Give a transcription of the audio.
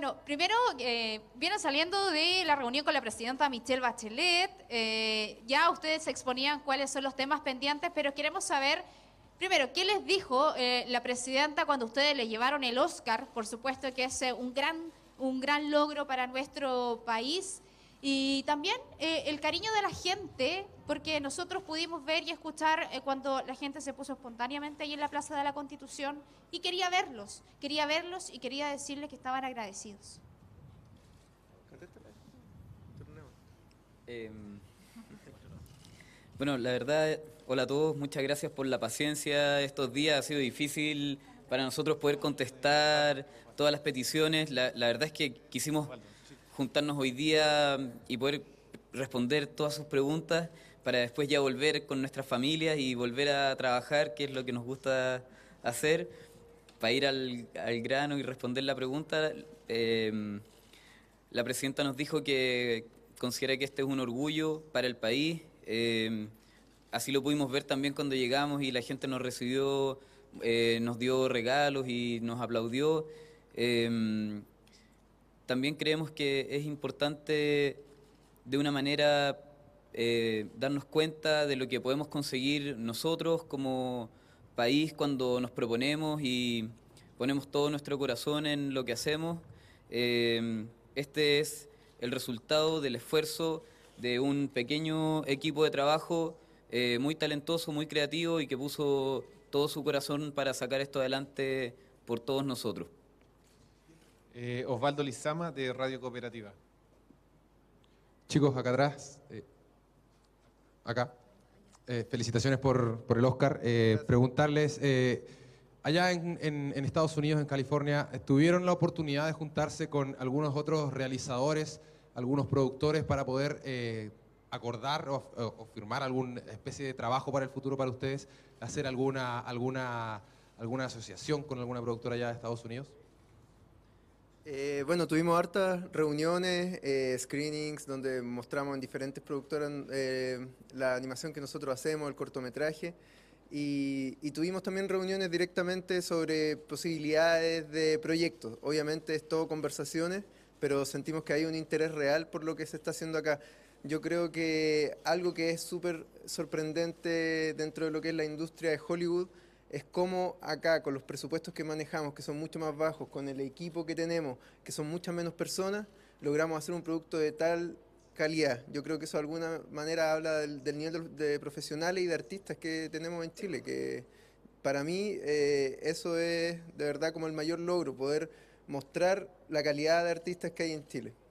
Bueno, primero eh, viene saliendo de la reunión con la presidenta Michelle Bachelet. Eh, ya ustedes exponían cuáles son los temas pendientes, pero queremos saber, primero, ¿qué les dijo eh, la presidenta cuando ustedes le llevaron el Oscar? Por supuesto que es eh, un gran, un gran logro para nuestro país. Y también eh, el cariño de la gente, porque nosotros pudimos ver y escuchar eh, cuando la gente se puso espontáneamente ahí en la Plaza de la Constitución y quería verlos, quería verlos y quería decirles que estaban agradecidos. Em, bueno, la verdad, hola a todos, muchas gracias por la paciencia. Estos días ha sido difícil para nosotros poder contestar todas las peticiones. La, la verdad es que quisimos juntarnos hoy día y poder responder todas sus preguntas para después ya volver con nuestras familias y volver a trabajar, que es lo que nos gusta hacer, para ir al, al grano y responder la pregunta. Eh, la presidenta nos dijo que considera que este es un orgullo para el país. Eh, así lo pudimos ver también cuando llegamos y la gente nos recibió, eh, nos dio regalos y nos aplaudió también creemos que es importante de una manera eh, darnos cuenta de lo que podemos conseguir nosotros como país cuando nos proponemos y ponemos todo nuestro corazón en lo que hacemos. Eh, este es el resultado del esfuerzo de un pequeño equipo de trabajo eh, muy talentoso, muy creativo y que puso todo su corazón para sacar esto adelante por todos nosotros. Eh, Osvaldo Lizama, de Radio Cooperativa. Chicos, acá atrás. Eh, acá. Eh, felicitaciones por, el Oscar. preguntarles, allá en, Estados Unidos, en California, ¿tuvieron la oportunidad de juntarse con algunos otros realizadores, algunos productores para poder acordar o, firmar alguna especie de trabajo para el futuro para ustedes? ¿Hacer alguna, alguna, alguna asociación con alguna productora allá de Estados Unidos? Eh, bueno, tuvimos hartas reuniones, eh, screenings, donde mostramos en diferentes productoras eh, la animación que nosotros hacemos, el cortometraje, y, y, tuvimos también reuniones directamente sobre posibilidades de proyectos. Obviamente es todo conversaciones, pero sentimos que hay un interés real por lo que se está haciendo acá. Yo creo que algo que es súper sorprendente dentro de lo que es la industria de Hollywood, es como acá, con los presupuestos que manejamos, que son mucho más bajos, con el equipo que tenemos, que son muchas menos personas, logramos hacer un producto de tal calidad. Yo creo que eso de alguna manera habla del, nivel de, profesionales y de artistas que tenemos en Chile, que para mí eh, eso es de verdad como el mayor logro, poder mostrar la calidad de artistas que hay en Chile.